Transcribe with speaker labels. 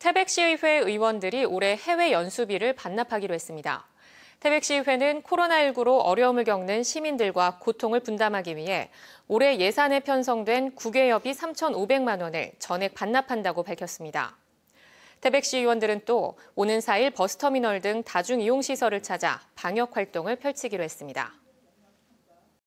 Speaker 1: 태백시의회 의원들이 올해 해외 연수비를 반납하기로 했습니다. 태백시의회는 코로나19로 어려움을 겪는 시민들과 고통을 분담하기 위해 올해 예산에 편성된 국외협이 3,500만 원을 전액 반납한다고 밝혔습니다. 태백시의원들은 또 오는 4일 버스터미널 등 다중이용시설을 찾아 방역활동을 펼치기로 했습니다.